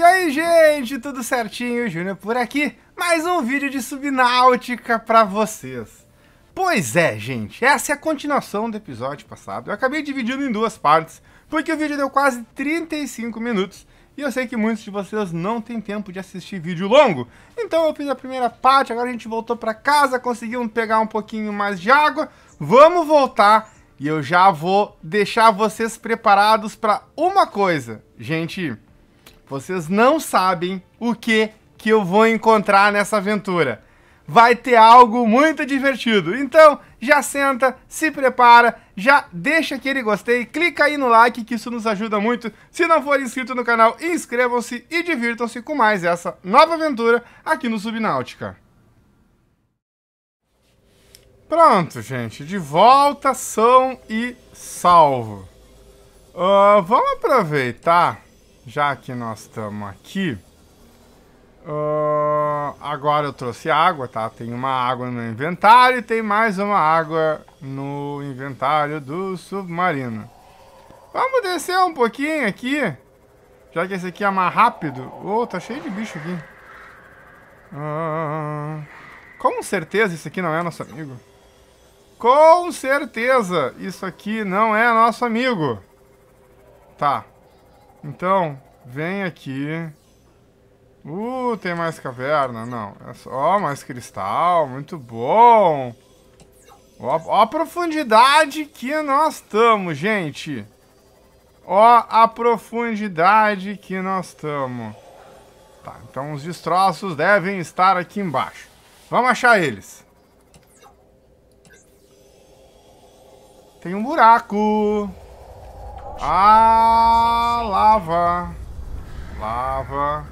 E aí, gente, tudo certinho? Júnior por aqui, mais um vídeo de Subnáutica pra vocês. Pois é, gente, essa é a continuação do episódio passado. Eu acabei dividindo em duas partes, porque o vídeo deu quase 35 minutos e eu sei que muitos de vocês não têm tempo de assistir vídeo longo. Então eu fiz a primeira parte, agora a gente voltou para casa, conseguimos pegar um pouquinho mais de água. Vamos voltar e eu já vou deixar vocês preparados para uma coisa. Gente, vocês não sabem o que que eu vou encontrar nessa aventura. Vai ter algo muito divertido. Então, já senta, se prepara, já deixa aquele gostei, clica aí no like que isso nos ajuda muito. Se não for inscrito no canal, inscrevam-se e divirtam-se com mais essa nova aventura aqui no Subnáutica. Pronto, gente, de volta são e salvo. Uh, vamos aproveitar já que nós estamos aqui, uh, agora eu trouxe água, tá? Tem uma água no inventário e tem mais uma água no inventário do submarino. Vamos descer um pouquinho aqui, já que esse aqui é mais rápido. oh, tá cheio de bicho aqui. Uh, com certeza esse aqui não é nosso amigo. Com certeza isso aqui não é nosso amigo. Tá, então, vem aqui. Uh, tem mais caverna. Não, é só mais cristal. Muito bom. Ó, ó a profundidade que nós estamos, gente. Ó a profundidade que nós estamos. Tá, então os destroços devem estar aqui embaixo. Vamos achar eles. Tem um buraco. Ah, lava. Lava.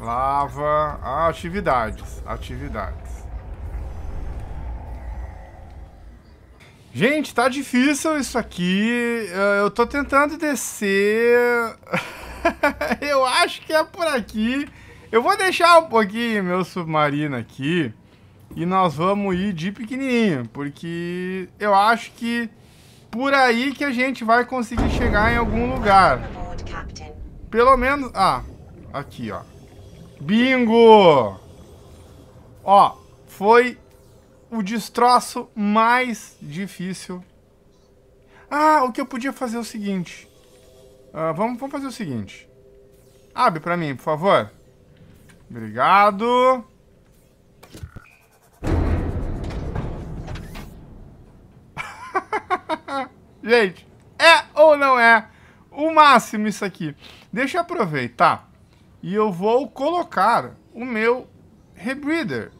Lava. Atividades. Atividades. Gente, tá difícil isso aqui. Eh, eu tô tentando descer. Eu acho que é por aqui. Eu vou deixar um pouquinho meu submarino aqui. E nós vamos ir de pequenininho. Porque eu acho que por aí que a gente vai conseguir chegar em algum lugar. Pelo menos... Ah, aqui, ó. Bingo! Ó, foi o destroço mais difícil. Ah, o que eu podia fazer é o seguinte. Uh, vamos, vamos fazer o seguinte. Abre pra mim, por favor. Obrigado. Gente, é ou não é o máximo isso aqui? Deixa eu aproveitar e eu vou colocar o meu rebreather.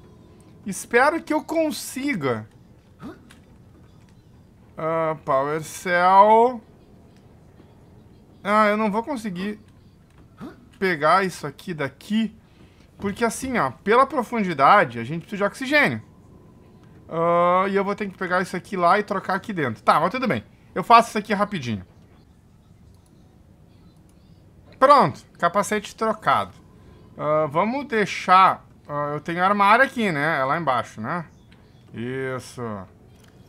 Espero que eu consiga. Uh, power Cell. Ah, eu não vou conseguir pegar isso aqui daqui. Porque assim, ó, pela profundidade, a gente precisa de oxigênio. Uh, e eu vou ter que pegar isso aqui lá e trocar aqui dentro. Tá, mas tudo bem. Eu faço isso aqui rapidinho. Pronto, capacete trocado. Uh, vamos deixar... Uh, eu tenho armário aqui, né? É lá embaixo, né? Isso.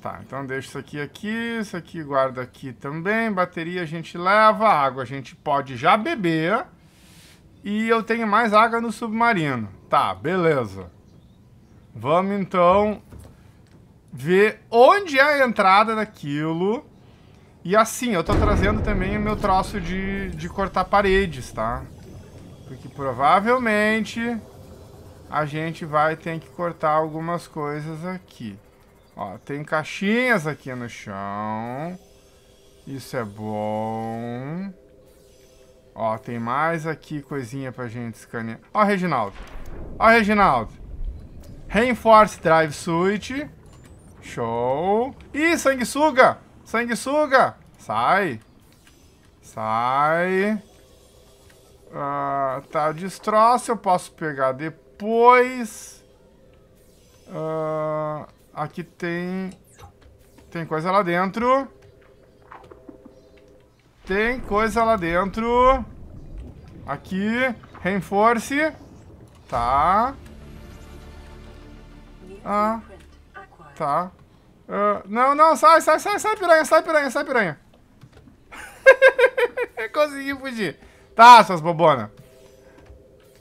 Tá, então deixa isso aqui aqui, isso aqui guarda aqui também. Bateria a gente leva, água a gente pode já beber. E eu tenho mais água no submarino. Tá, beleza. Vamos então ver onde é a entrada daquilo. E assim, eu tô trazendo também o meu troço de, de cortar paredes, tá? Porque provavelmente a gente vai ter que cortar algumas coisas aqui. Ó, tem caixinhas aqui no chão. Isso é bom. Ó, tem mais aqui coisinha pra gente escanear. Ó, Reginaldo. Ó, Reginaldo. Reinforce Drive Suite. Show. Ih, sanguessuga! Sanguessuga! Sai! Sai! Ah, tá, destroço eu posso pegar depois. Ah, aqui tem... Tem coisa lá dentro. Tem coisa lá dentro. Aqui. Reinforce. Tá. Ah. Tá. Uh, não, não, sai, sai, sai, sai, piranha, sai, piranha, sai, piranha. Consegui fugir. Tá, suas bobonas.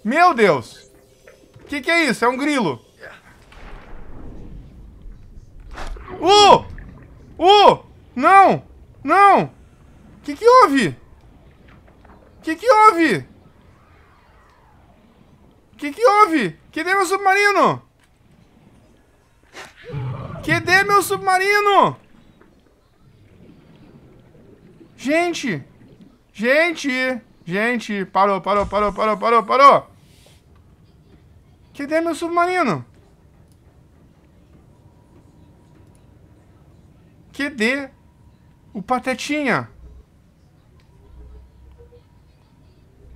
Meu Deus. O que, que é isso? É um grilo. Uh! Uh! Não! Não! O que que houve? O que que houve? O que que houve? deu meu submarino? Cadê meu submarino? Gente! Gente! Gente! Parou, parou, parou, parou, parou, parou! Cadê meu submarino? Cadê o Patetinha?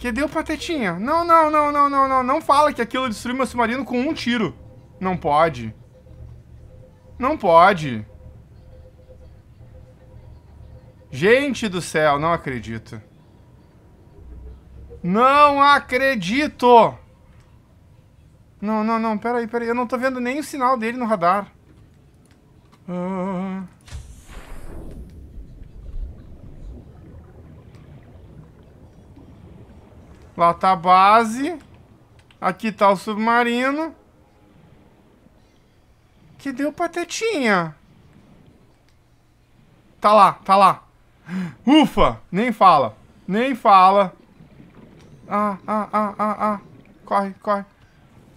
Cadê o Patetinha? Não, não, não, não, não, não. Não fala que aquilo destruiu meu submarino com um tiro. Não pode. Não pode. Gente do céu, não acredito. Não acredito! Não, não, não, peraí, peraí. Eu não tô vendo nem o sinal dele no radar. Uh... Lá tá a base. Aqui tá o submarino. Que deu patetinha. Tá lá, tá lá. Ufa! Nem fala. Nem fala. Ah, ah, ah, ah, ah. Corre, corre.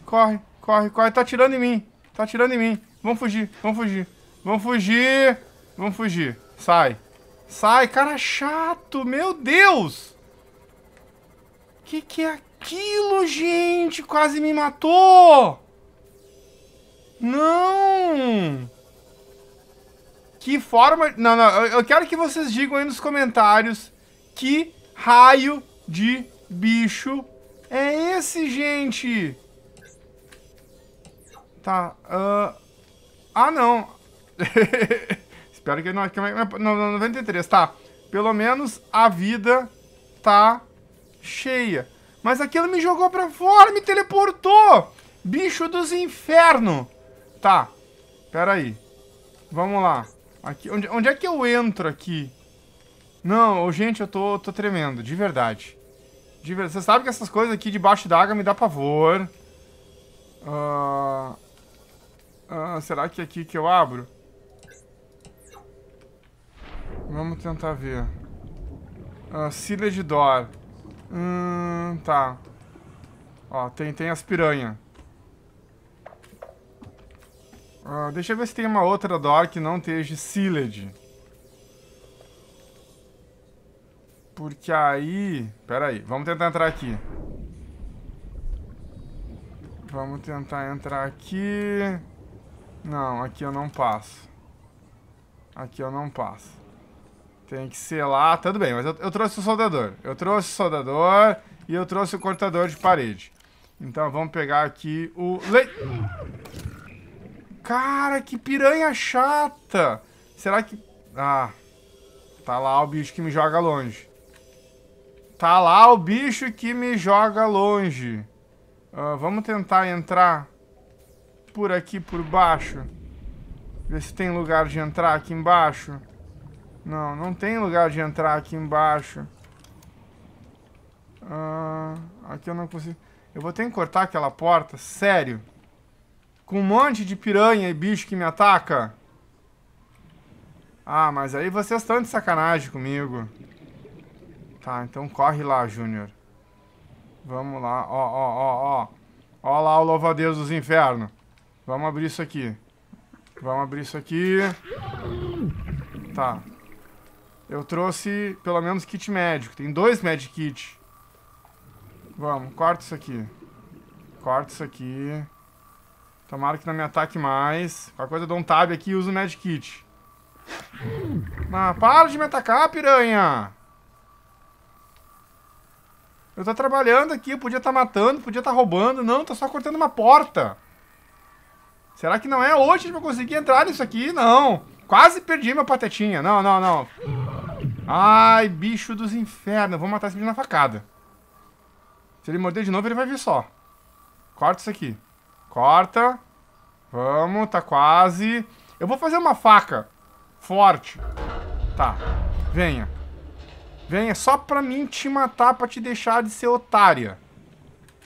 Corre, corre, corre. Tá atirando em mim. Tá atirando em mim. Vamos fugir, vamos fugir. Vamos fugir. Vamos fugir. Sai. Sai, cara chato. Meu Deus. Que que é aquilo, gente? Quase me matou. Não! Que forma... Não, não, eu quero que vocês digam aí nos comentários que raio de bicho é esse, gente? Tá, uh... Ah, não. Espero que não... Não, 93, tá. Pelo menos a vida tá cheia. Mas aquilo me jogou pra fora, me teleportou! Bicho dos infernos! Tá. Pera aí. Vamos lá. Aqui, onde, onde é que eu entro aqui? Não, gente, eu tô, tô tremendo, de verdade. De verdade. Você sabe que essas coisas aqui debaixo d'água me dá pavor. Uh... Uh, será que é aqui que eu abro? Vamos tentar ver. Uh, ah, Silage Door. Hum, tá. Ó, tem, tem as piranhas. Ah, deixa eu ver se tem uma outra door que não esteja sealed. Porque aí... Pera aí, vamos tentar entrar aqui. Vamos tentar entrar aqui... Não, aqui eu não passo. Aqui eu não passo. Tem que ser lá. tudo bem, mas eu, eu trouxe o soldador. Eu trouxe o soldador e eu trouxe o cortador de parede. Então vamos pegar aqui o le. Cara, que piranha chata. Será que... Ah, tá lá o bicho que me joga longe. Tá lá o bicho que me joga longe. Uh, vamos tentar entrar por aqui, por baixo. Ver se tem lugar de entrar aqui embaixo. Não, não tem lugar de entrar aqui embaixo. Uh, aqui eu não consigo... Eu vou ter que cortar aquela porta? Sério? com um monte de piranha e bicho que me ataca? Ah, mas aí vocês estão de sacanagem comigo. Tá, então corre lá, Júnior. Vamos lá, ó, ó, ó, ó. Ó lá o louva-a-Deus dos infernos. Vamos abrir isso aqui. Vamos abrir isso aqui. Tá. Eu trouxe pelo menos kit médico. Tem dois medkits. Vamos, corta isso aqui. Corta isso aqui. Tomara que não me ataque mais. Qualquer coisa eu dou um tab aqui e uso o medkit. Ah, para de me atacar, piranha! Eu tô trabalhando aqui, podia estar tá matando, podia estar tá roubando. Não, tô só cortando uma porta. Será que não é hoje que eu conseguir entrar nisso aqui? Não. Quase perdi minha patetinha. Não, não, não. Ai, bicho dos infernos. Vou matar esse bicho na facada. Se ele morder de novo, ele vai vir só. Corta isso aqui. Corta. Vamos, tá quase. Eu vou fazer uma faca. Forte. Tá. Venha. Venha só pra mim te matar, pra te deixar de ser otária.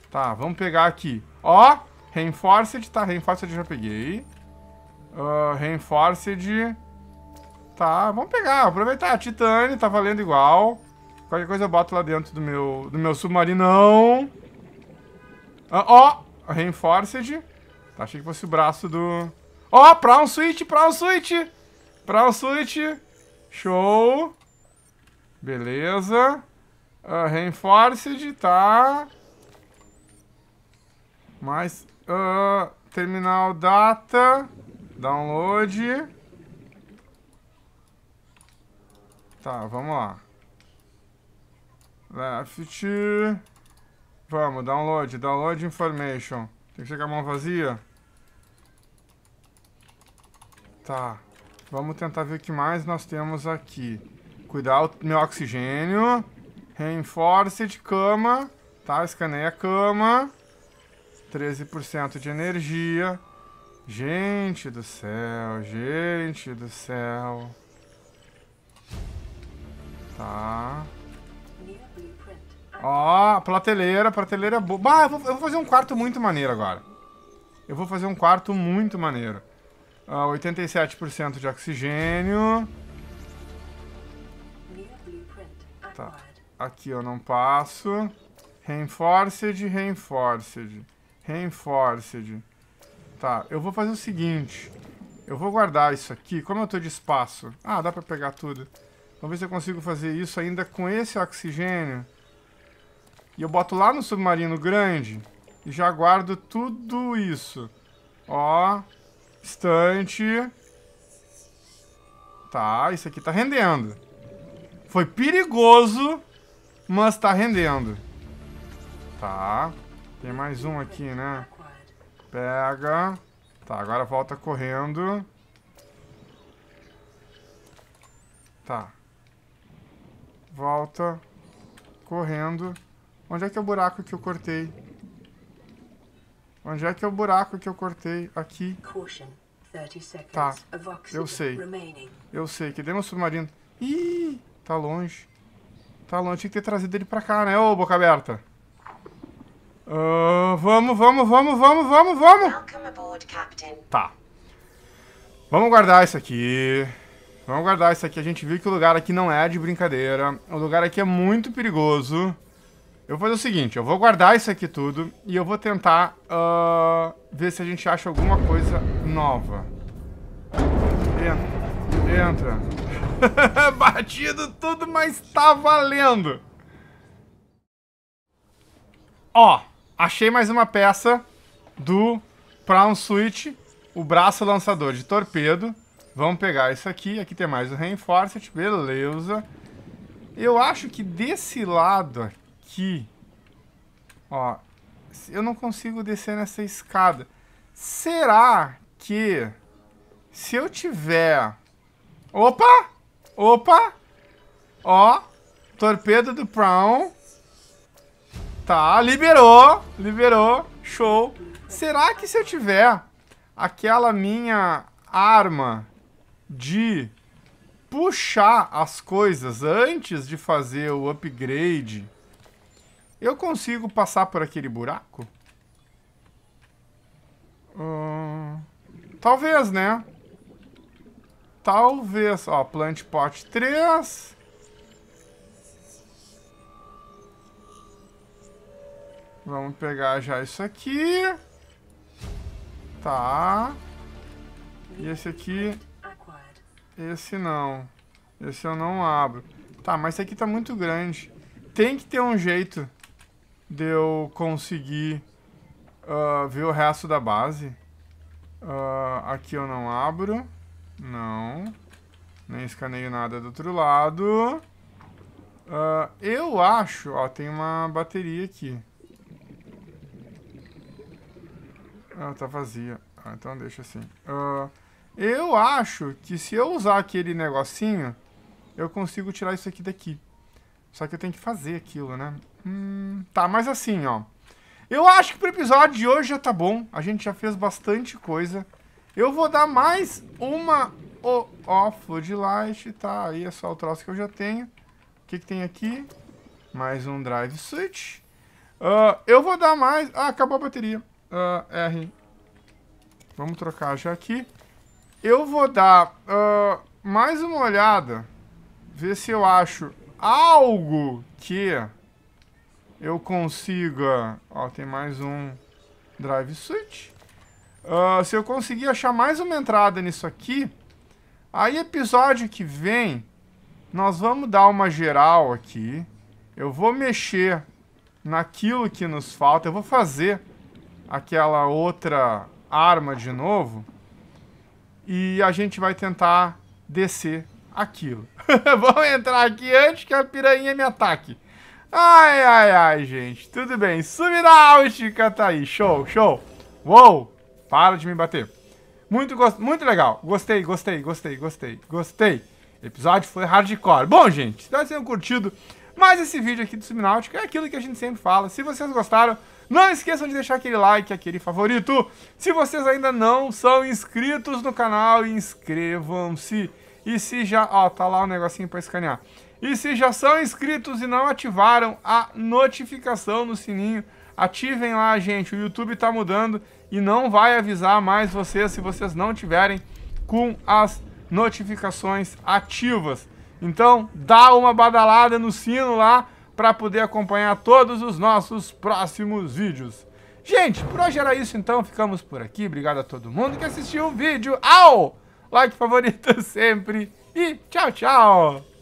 Tá, vamos pegar aqui. Ó, Reinforced, tá, Reinforced já peguei. Uh, reinforced. Tá, vamos pegar, aproveitar. Titane, tá valendo igual. Qualquer coisa eu boto lá dentro do meu, do meu submarinão. Ah, ó, uh, oh, Reinforced. Tá, achei que fosse o braço do... Ó, oh, um Switch, Prawn Switch! um Switch! Show! Beleza. Uh, reinforced, tá. Mais... Uh, ah, terminal data. Download. Tá, vamos lá. Left... Vamos, download, download information. Tem que chegar a mão vazia? Tá. Vamos tentar ver o que mais nós temos aqui. Cuidar o meu oxigênio. Reinforce de cama. Tá, escaneia a cama. 13% de energia. Gente do céu, gente do céu. Tá. Ó, oh, prateleira, prateleira boa. Bah, eu vou, eu vou, fazer um quarto muito maneiro agora. Eu vou fazer um quarto muito maneiro. Uh, 87% de oxigênio. Tá. Aqui eu não passo. Reinforced, reinforced. Reinforced. Tá, eu vou fazer o seguinte. Eu vou guardar isso aqui. Como eu tô de espaço... Ah, dá pra pegar tudo. Vamos ver se eu consigo fazer isso ainda com esse oxigênio. E eu boto lá no submarino grande e já guardo tudo isso. Ó, estante. Tá, isso aqui tá rendendo. Foi perigoso, mas tá rendendo. Tá. Tem mais um aqui, né? Pega. Tá, agora volta correndo. Tá. Volta correndo. Onde é que é o buraco que eu cortei? Onde é que é o buraco que eu cortei? Aqui. Tá, eu sei. Eu sei. Cadê meu submarino? Ih, tá longe. Tá longe. Tinha que ter trazido ele pra cá, né? Ô, boca aberta. Uh, vamos, vamos, vamos, vamos, vamos, vamos. Tá. Vamos guardar isso aqui. Vamos guardar isso aqui. A gente viu que o lugar aqui não é de brincadeira. O lugar aqui é muito perigoso. Eu vou fazer o seguinte, eu vou guardar isso aqui tudo e eu vou tentar uh, ver se a gente acha alguma coisa nova. Entra. Entra. Batido tudo, mas tá valendo. Ó, achei mais uma peça do Prawn Switch, o braço lançador de torpedo. Vamos pegar isso aqui, aqui tem mais o Reinforced, beleza. Eu acho que desse lado aqui aqui. Ó, eu não consigo descer nessa escada. Será que se eu tiver... Opa! Opa! Ó, torpedo do Brown. Tá, liberou, liberou, show. Será que se eu tiver aquela minha arma de puxar as coisas antes de fazer o upgrade eu consigo passar por aquele buraco? Hum, talvez, né? Talvez. Ó, plant pot 3. Vamos pegar já isso aqui. Tá. E esse aqui... Esse não. Esse eu não abro. Tá, mas esse aqui tá muito grande. Tem que ter um jeito de eu conseguir uh, ver o resto da base. Uh, aqui eu não abro. Não. Nem escaneio nada do outro lado. Uh, eu acho... Ó, tem uma bateria aqui. Ah, tá vazia. Ah, então deixa assim. Uh, eu acho que se eu usar aquele negocinho, eu consigo tirar isso aqui daqui. Só que eu tenho que fazer aquilo, né? Hum, tá, mas assim, ó. Eu acho que pro episódio de hoje já tá bom. A gente já fez bastante coisa. Eu vou dar mais uma... Oh, ó, oh, light, tá. Aí é só o troço que eu já tenho. O que, que tem aqui? Mais um drive switch. Uh, eu vou dar mais... Ah, acabou a bateria. Uh, R. Vamos trocar já aqui. Eu vou dar uh, mais uma olhada. Ver se eu acho algo que eu consiga... Ó, tem mais um drive switch. Uh, se eu conseguir achar mais uma entrada nisso aqui, aí episódio que vem, nós vamos dar uma geral aqui. Eu vou mexer naquilo que nos falta. Eu vou fazer aquela outra arma de novo. E a gente vai tentar descer aquilo. Vamos entrar aqui antes que a piranha me ataque. Ai, ai, ai, gente. Tudo bem. Subnáutica tá aí. Show, show. Uou. Para de me bater. Muito, muito legal. Gostei, gostei, gostei, gostei, gostei. episódio foi hardcore. Bom, gente, espero que tenham curtido mais esse vídeo aqui do Subnáutica. É aquilo que a gente sempre fala. Se vocês gostaram, não esqueçam de deixar aquele like, aquele favorito. Se vocês ainda não são inscritos no canal, inscrevam-se. E se já... Ó, tá lá o um negocinho para escanear. E se já são inscritos e não ativaram a notificação no sininho, ativem lá, gente. O YouTube está mudando e não vai avisar mais vocês se vocês não tiverem com as notificações ativas. Então, dá uma badalada no sino lá para poder acompanhar todos os nossos próximos vídeos. Gente, por hoje era isso então, ficamos por aqui. Obrigado a todo mundo que assistiu o vídeo. Au! like favorito sempre. E tchau, tchau!